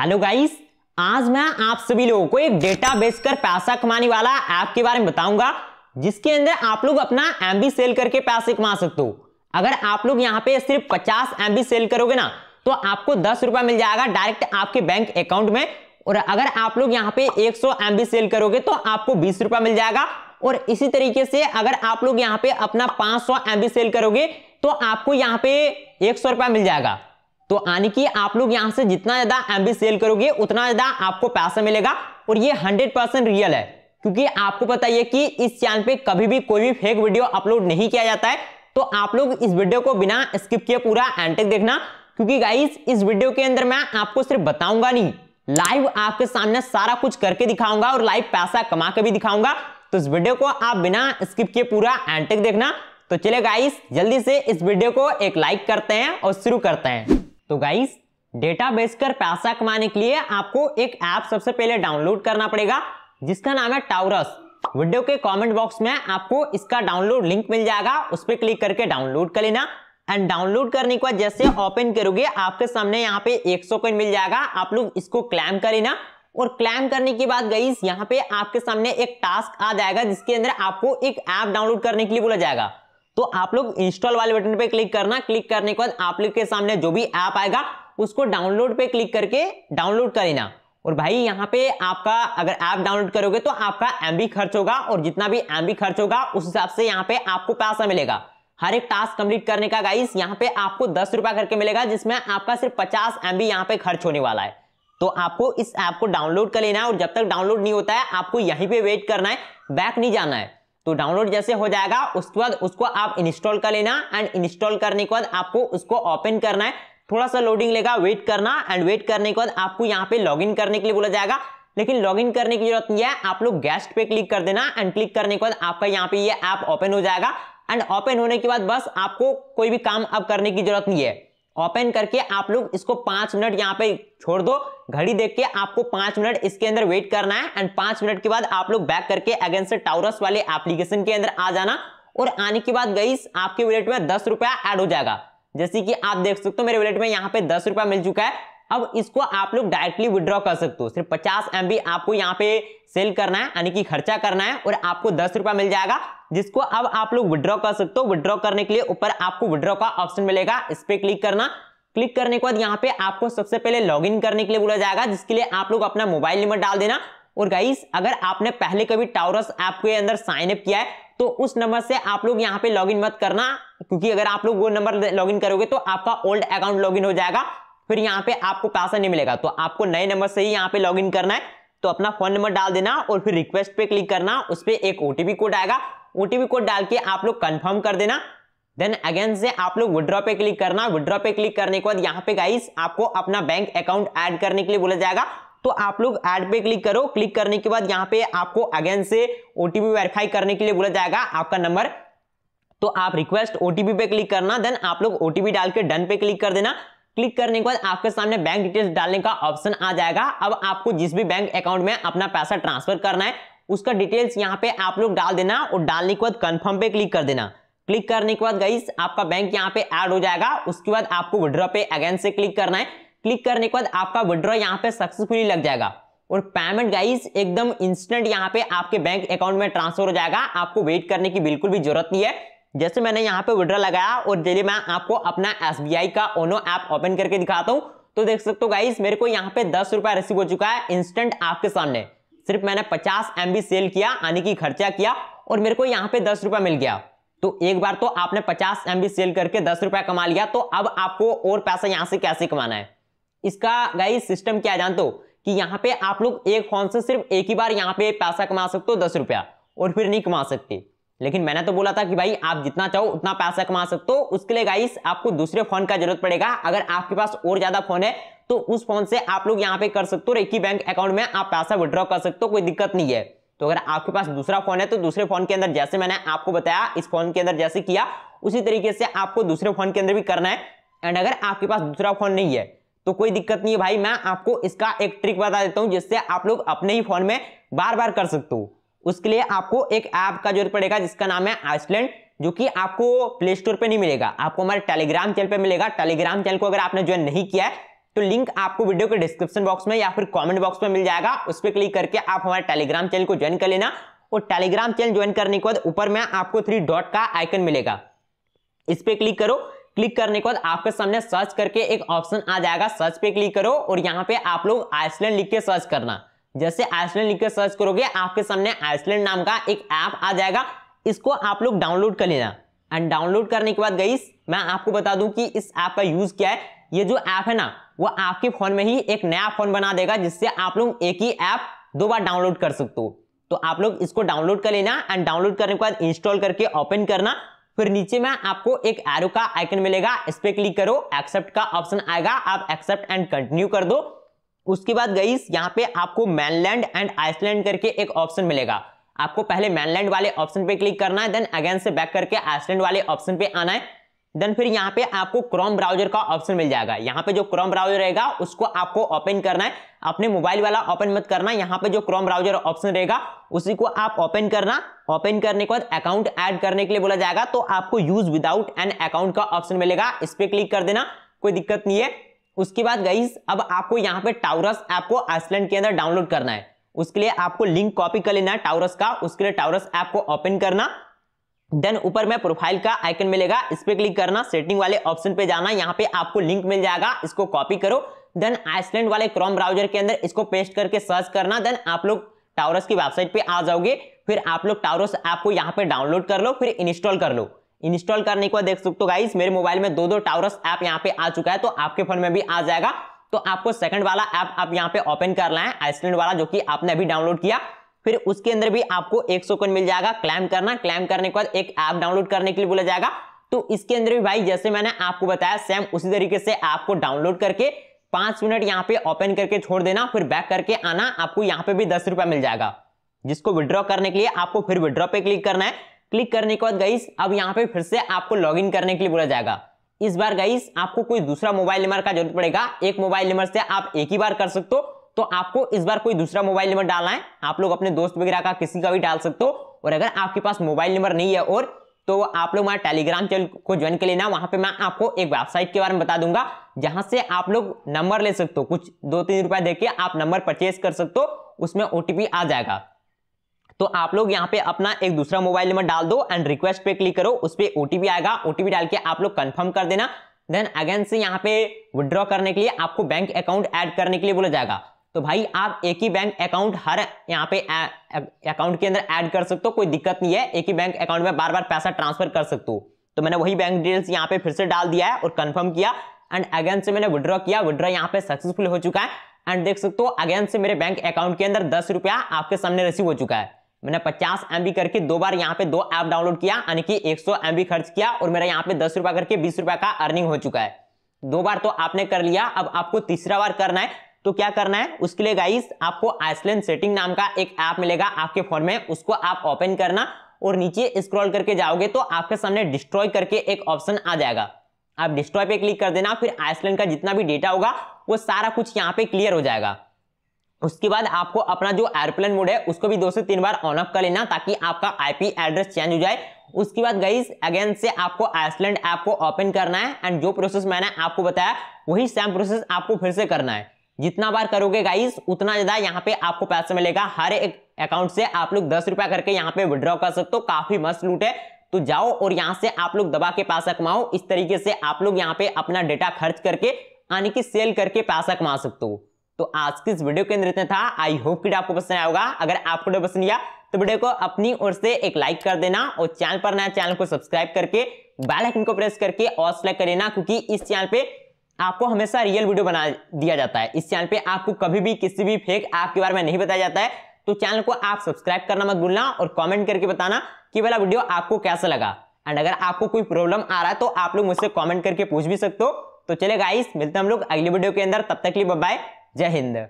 hello guys आज मैं आप सभी लोगों को एक डेटा बेच कर पैसा कमाने वाला ऐप के बारे में बताऊंगा जिसके अंदर आप लोग अपना एम सेल करके पैसे कमा सकते हो अगर आप लोग यहाँ पे सिर्फ 50 एम सेल करोगे ना तो आपको दस रुपया मिल जाएगा डायरेक्ट आपके बैंक अकाउंट में और अगर आप लोग यहाँ पे एक सौ सेल करोगे तो आपको बीस रुपया मिल जाएगा और इसी तरीके से अगर आप लोग यहाँ पे अपना पांच सौ सेल करोगे तो आपको यहाँ पे एक सौ रुपया मिल जाएगा तो यानी कि आप लोग यहां से जितना ज्यादा एमबी सेल करोगे उतना ज्यादा आपको पैसा मिलेगा और ये हंड्रेड परसेंट रियल है क्योंकि आपको पता है कि इस चैनल पे कभी भी कोई भी फेक वीडियो अपलोड नहीं किया जाता है तो आप लोग इस वीडियो को बिना स्किप किए पूरा एंड तक देखना क्योंकि गाइज इस वीडियो के अंदर मैं आपको सिर्फ बताऊंगा नहीं लाइव आपके सामने सारा कुछ करके दिखाऊंगा और लाइव पैसा कमा के भी दिखाऊंगा तो इस वीडियो को आप बिना स्किप किए पूरा एंड तक देखना तो चले गाइस जल्दी से इस वीडियो को एक लाइक करते हैं और शुरू करते हैं तो गाइस डेटा बेस कर पैसा कमाने के लिए आपको एक ऐप सबसे पहले डाउनलोड करना पड़ेगा जिसका नाम है टाउरस वीडियो के कमेंट बॉक्स में आपको इसका डाउनलोड लिंक मिल जाएगा उस पर क्लिक करके डाउनलोड कर लेना एंड डाउनलोड करने के बाद जैसे ओपन करोगे आपके सामने यहाँ पे एक सौ मिल जाएगा आप लोग इसको क्लैम कर लेना और क्लैम करने के बाद गई यहाँ पे आपके सामने एक टास्क आ जाएगा जिसके अंदर आपको एक ऐप डाउनलोड करने के लिए बोला जाएगा तो आप लोग इंस्टॉल वाले बटन पे क्लिक करना क्लिक करने के बाद आप लोग के सामने जो भी ऐप आएगा उसको डाउनलोड पे क्लिक करके डाउनलोड कर लेना और भाई यहाँ पे आपका अगर ऐप आप डाउनलोड करोगे तो आपका एम खर्च होगा और जितना भी एम खर्च होगा उस हिसाब से यहाँ पे आपको पैसा मिलेगा हर एक टास्क कंप्लीट करने का गाइस यहाँ पे आपको दस रुपया करके मिलेगा जिसमें आपका सिर्फ पचास एम बी यहाँ पे खर्च होने वाला है तो आपको इस ऐप आप को डाउनलोड कर लेना है और जब तक डाउनलोड नहीं होता है आपको यहीं पे वेट करना है बैक नहीं जाना है तो डाउनलोड जैसे हो जाएगा उसके बाद उसको आप इंस्टॉल कर लेना एंड इंस्टॉल करने के बाद आपको उसको ओपन करना है थोड़ा सा लोडिंग लेगा वेट करना एंड वेट करने के बाद आपको यहाँ पे लॉगिन करने के लिए बोला जाएगा लेकिन लॉगिन करने की जरूरत नहीं है आप लोग गेस्ट पे क्लिक कर देना एंड क्लिक करने के बाद आपका यहाँ पे ये ऐप ओपन हो जाएगा एंड ओपन होने के बाद बस आपको कोई भी काम अब करने की जरूरत नहीं है ओपन करके आप लोग इसको पांच मिनट यहाँ पे छोड़ दो घड़ी देख के आपको पांच मिनट इसके अंदर वेट करना है एंड पांच मिनट के बाद आप लोग बैक करके अगेंस्ट टाउरस वाले एप्लीकेशन के अंदर आ जाना और आने के बाद गई आपके वॉलेट में दस रुपया एड हो जाएगा जैसे कि आप देख सकते हो मेरे वॉलेट में यहाँ पे दस रुपया मिल चुका है अब इसको आप लोग डायरेक्टली विड्रॉ कर सकते हो सिर्फ पचास एम आपको यहाँ पे सेल करना है यानी कि खर्चा करना है और आपको दस रुपया मिल जाएगा जिसको अब आप लोग विड्रॉ कर सकते हो विड्रॉ करने के लिए ऊपर आपको विड्रॉ का ऑप्शन मिलेगा इस पर क्लिक करना क्लिक करने के बाद यहाँ पे आपको सबसे पहले लॉगिन करने के लिए बोला जाएगा जिसके लिए आप लोग अपना मोबाइल नंबर डाल देना और गाइस अगर आपने पहले कभी टावरस ऐप के अंदर साइन अप किया है तो उस नंबर से आप लोग यहाँ पे लॉगिन मत करना क्योंकि अगर आप लोग वो नंबर लॉगिन करोगे तो आपका ओल्ड अकाउंट लॉगिन हो जाएगा फिर यहाँ पे आपको पैसा नहीं मिलेगा तो आपको नए नंबर से ही यहाँ पे लॉग करना है तो अपना फोन नंबर डाल देना और फिर रिक्वेस्ट पे क्लिक करना उस पर एक ओटीपी कोड आएगा ओटीपी कोड डाल के आप लोग कंफर्म कर देना देन अगेन से आप लोग विड्रॉ पे क्लिक करना विड्रॉ पे क्लिक करने के बाद यहाँ पे गाइस आपको अपना बैंक अकाउंट ऐड करने के लिए बोला जाएगा तो आप लोग ऐड पे क्लिक करो क्लिक करने के बाद यहाँ पे आपको अगेन से ओटीपी वेरीफाई करने के लिए बोला जाएगा आपका नंबर तो आप रिक्वेस्ट ओटीपी पे क्लिक करना देन आप लोग ओटीपी डाल के डन पे क्लिक कर देना क्लिक करने के बाद आपके सामने बैंक डिटेल्स डालने का ऑप्शन आ जाएगा अब आपको जिस भी बैंक अकाउंट में अपना पैसा ट्रांसफर करना है उसका डिटेल्स यहाँ पे आप लोग डाल देना और डालने के बाद कन्फर्म पे क्लिक कर देना क्लिक करने के बाद गई आपका बैंक यहाँ पे ऐड हो जाएगा उसके बाद आपको विड्रॉ पे अगेन से क्लिक करना है क्लिक करने के बाद आपका विड्रॉ यहाँ पे सक्सेसफुली लग जाएगा और पेमेंट गाइस एकदम इंस्टेंट यहाँ पे आपके बैंक अकाउंट में ट्रांसफर हो जाएगा आपको वेट करने की बिल्कुल भी जरूरत नहीं है जैसे मैंने यहाँ पे विड्रा लगाया और चलिए मैं आपको अपना एस का ओनो ऐप ओपन करके दिखाता हूँ तो देख सकते हो गाइस मेरे को यहाँ पे दस रुपया रिसीव हो चुका है इंस्टेंट आपके सामने सिर्फ मैंने पचास एम सेल किया आने की खर्चा किया और मेरे को यहाँ पे दस रुपया मिल गया तो एक बार तो आपने पचास एम सेल करके दस रुपया कमा लिया तो अब आपको और पैसा यहाँ से कैसे कमाना है इसका गाइस सिस्टम क्या जानते हो कि यहाँ पे आप लोग एक फोन से सिर्फ एक ही बार यहाँ पे पैसा कमा सकते हो दस रुपया और फिर नहीं कमा सकते लेकिन मैंने तो बोला था कि भाई आप जितना चाहो उतना पैसा कमा सकते हो उसके लिए गाइस आपको दूसरे फोन का जरूरत पड़ेगा अगर आपके पास और ज्यादा फोन है तो उस फोन से आप लोग यहाँ पे कर सकते हो ही बैंक अकाउंट में आप पैसा विड्रॉ कर सकते हो कोई दिक्कत नहीं है तो अगर आपके पास दूसरा फोन है तो दूसरे फोन के अंदर जैसे मैंने आपको बताया इस फोन के अंदर जैसे किया उसी तरीके से आपको दूसरे फोन के अंदर भी करना है एंड अगर आपके पास दूसरा फोन नहीं है तो कोई दिक्कत नहीं है भाई मैं आपको इसका एक ट्रिक बता देता हूँ जिससे आप लोग अपने ही फोन में बार बार कर सकते हो उसके लिए आपको एक ऐप का जरूरत पड़ेगा जिसका नाम है आइसलैंड जो कि आपको प्ले स्टोर पर नहीं मिलेगा आपको हमारे टेलीग्राम चैनल पर मिलेगा टेलीग्राम चैनल को अगर आपने ज्वाइन नहीं किया है तो लिंक आपको वीडियो के डिस्क्रिप्शन बॉक्स में या फिर कमेंट बॉक्स में मिल जाएगा उस पर क्लिक करके आप हमारे टेलीग्राम चैनल को ज्वाइन कर लेना और टेलीग्राम चैनल ज्वाइन करने के बाद ऊपर में आपको थ्री डॉट का आइकन मिलेगा इस पर क्लिक करो क्लिक करने के बाद आपके सामने सर्च करके एक ऑप्शन आ जाएगा सर्च पे क्लिक करो और यहाँ पे आप लोग आइसलैंड लिख के सर्च करना जैसे आइसलैंड लिखकर सर्च करोगे आपके सामने आइसलैंड नाम का एक ऐप आ जाएगा इसको आप लोग डाउनलोड कर लेना एंड डाउनलोड करने के बाद गई मैं आपको बता दूं कि इस ऐप का यूज क्या है ये जो ऐप है ना वो आपके फोन में ही एक नया फोन बना देगा जिससे आप लोग एक ही ऐप दो बार डाउनलोड कर सकते हो तो आप लोग इसको डाउनलोड कर लेना एंड डाउनलोड करने के बाद इंस्टॉल करके ओपन करना फिर नीचे में आपको एक एरो का आइकन मिलेगा इस पर क्लिक करो एक्सेप्ट का ऑप्शन आएगा आप एक्सेप्ट एंड कंटिन्यू कर दो उसके बाद गई यहाँ पे आपको मैनलैंड एंड आइसलैंड करके एक ऑप्शन मिलेगा आपको पहले मैनलैंड वाले ऑप्शन पे क्लिक करना है देन अगेन से बैक करके आइसलैंड वाले ऑप्शन पे आना है देन फिर यहाँ पे आपको क्रोम ब्राउजर का ऑप्शन मिल जाएगा यहाँ पे जो क्रोम ब्राउजर रहेगा उसको आपको ओपन करना है अपने मोबाइल वाला ओपन मत करना यहाँ पे जो क्रोम ब्राउजर ऑप्शन रहेगा उसी को आप ओपन करना ओपन करने के बाद अकाउंट ऐड करने के लिए बोला जाएगा तो आपको यूज विदाउट एन अकाउंट का ऑप्शन मिलेगा इस पर क्लिक कर देना कोई दिक्कत नहीं है उसके बाद गई अब आपको यहाँ पे टावरस ऐप को आइसलैंड के अंदर डाउनलोड करना है उसके लिए आपको लिंक कॉपी कर लेना है टावरस का उसके लिए टावरस ऐप को ओपन करना देन ऊपर में प्रोफाइल का आइकन मिलेगा इस पर क्लिक करना सेटिंग वाले ऑप्शन पे जाना यहाँ पे आपको लिंक मिल जाएगा इसको कॉपी करो देन आइसलैंड वाले क्रोम ब्राउजर के अंदर इसको पेस्ट करके सर्च करना देन आप लोग टावरस की वेबसाइट पे आ जाओगे फिर आप लोग टावरस ऐप को यहाँ पे डाउनलोड कर लो फिर इंस्टॉल कर लो इंस्टॉल करने के बाद देख सकते हो गाइस मेरे मोबाइल में दो दो टावरस ऐप यहाँ पे आ चुका है तो आपके फोन में भी आ जाएगा तो आपको सेकंड वाला ऐप आप यहाँ पे ओपन करना है आइसलैंड वाला जो कि आपने अभी डाउनलोड किया फिर उसके अंदर भी आपको एक सौ मिल जाएगा क्लाइम करना क्लाइम करने के बाद एक ऐप डाउनलोड करने के लिए बोला जाएगा तो इसके अंदर भी भाई जैसे मैंने आपको बताया सेम उसी तरीके से आपको डाउनलोड करके पांच मिनट यहाँ पे ओपन करके छोड़ देना फिर बैक करके आना आपको यहाँ पे भी दस रुपया मिल जाएगा जिसको विड्रॉ करने के लिए आपको फिर विड्रॉ पे क्लिक करना है क्लिक करने के बाद गाइस अब यहाँ पे फिर से आपको लॉगिन करने के लिए बोला जाएगा इस बार गाइस आपको कोई दूसरा मोबाइल नंबर का जरूरत पड़ेगा एक मोबाइल नंबर से आप एक ही बार कर सकते हो तो आपको इस बार कोई दूसरा मोबाइल नंबर डालना है आप लोग अपने दोस्त वगैरह का किसी का भी डाल सकते हो और अगर आपके पास मोबाइल नंबर नहीं है और तो आप लोग हमारे टेलीग्राम चैनल को ज्वाइन कर लेना वहां पे मैं आपको एक वेबसाइट के बारे में बता दूंगा जहां से आप लोग नंबर ले सकते हो कुछ दो तीन रुपया देके आप नंबर परचेज कर सकते हो उसमें ओटीपी आ जाएगा तो आप लोग यहाँ पे अपना एक दूसरा मोबाइल नंबर डाल दो एंड रिक्वेस्ट पे क्लिक करो उस पर ओटीपी आएगा ओटीपी डाल के आप लोग कंफर्म कर देना देन अगेन से यहाँ पे विड्रॉ करने के लिए आपको बैंक अकाउंट ऐड करने के लिए बोला जाएगा तो भाई आप एक ही बैंक अकाउंट हर यहाँ पे अकाउंट के अंदर ऐड कर सकते हो कोई दिक्कत नहीं है एक ही बैंक अकाउंट में बार बार पैसा ट्रांसफर कर सकते हो तो मैंने वही बैंक डिटेल्स यहाँ पे फिर से डाल दिया है और कंफर्म किया एंड अगेन से मैंने विड्रॉ किया विड्रॉ यहाँ पे सक्सेसफुल हो चुका है एंड देख सकते हो अगेन से मेरे बैंक अकाउंट के अंदर दस रुपया आपके सामने रिसीव हो चुका है मैंने 50 एम करके दो बार यहाँ पे दो ऐप डाउनलोड किया यानी कि 100 एम खर्च किया और मेरा यहाँ पे दस रुपया करके बीस रुपया का अर्निंग हो चुका है दो बार तो आपने कर लिया अब आपको तीसरा बार करना है तो क्या करना है उसके लिए गाइस आपको आइसलैंड सेटिंग नाम का एक ऐप मिलेगा आपके फोन में उसको आप ओपन करना और नीचे स्क्रॉल करके जाओगे तो आपके सामने डिस्ट्रॉय करके एक ऑप्शन आ जाएगा आप डिस्ट्रॉय पे क्लिक कर देना फिर आइसलैंड का जितना भी डेटा होगा वो सारा कुछ यहाँ पे क्लियर हो जाएगा उसके बाद आपको अपना जो एयरप्लेन मोड है उसको भी दो से तीन बार ऑन ऑफ कर लेना ताकि आपका आईपी एड्रेस चेंज हो जाए उसके बाद गई अगेन से आपको आइसलैंड ऐप को ओपन करना है एंड जो प्रोसेस मैंने आपको बताया वही सेम प्रोसेस आपको फिर से करना है जितना बार करोगे गाइस उतना ज्यादा यहाँ पे आपको पैसा मिलेगा हर एक अकाउंट से आप लोग दस रुपया करके यहाँ पे विड्रॉ कर सकते हो काफी मस्त लूट है तो जाओ और यहाँ से आप लोग दबा के पैसा कमाओ इस तरीके से आप लोग यहाँ पे अपना डेटा खर्च करके यानी कि सेल करके पैसा कमा सकते हो तो आज की इस वीडियो के अंदर इतना था आई होप वीडियो आपको पसंद आया होगा अगर आपको पसंद आया तो वीडियो को अपनी ओर से एक लाइक कर देना और चैनल पर नया चैनल को सब्सक्राइब करके बेल आइकन को प्रेस करके और सेलेक्ट कर लेना क्योंकि इस चैनल पे आपको हमेशा रियल वीडियो बना दिया जाता है इस चैनल पे आपको कभी भी किसी भी फेक आपके बारे में नहीं बताया जाता है तो चैनल को आप सब्सक्राइब करना मत भूलना और कॉमेंट करके बताना कि वाला वीडियो आपको कैसा लगा एंड अगर आपको कोई प्रॉब्लम आ रहा है तो आप लोग मुझसे कॉमेंट करके पूछ भी सकते हो तो चले गाइस मिलते हैं हम लोग अगली वीडियो के अंदर तब तक के लिए बाय जय हिंद